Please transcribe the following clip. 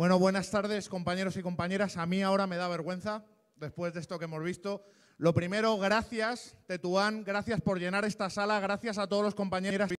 Bueno, buenas tardes compañeros y compañeras. A mí ahora me da vergüenza después de esto que hemos visto. Lo primero, gracias Tetuán, gracias por llenar esta sala, gracias a todos los compañeros.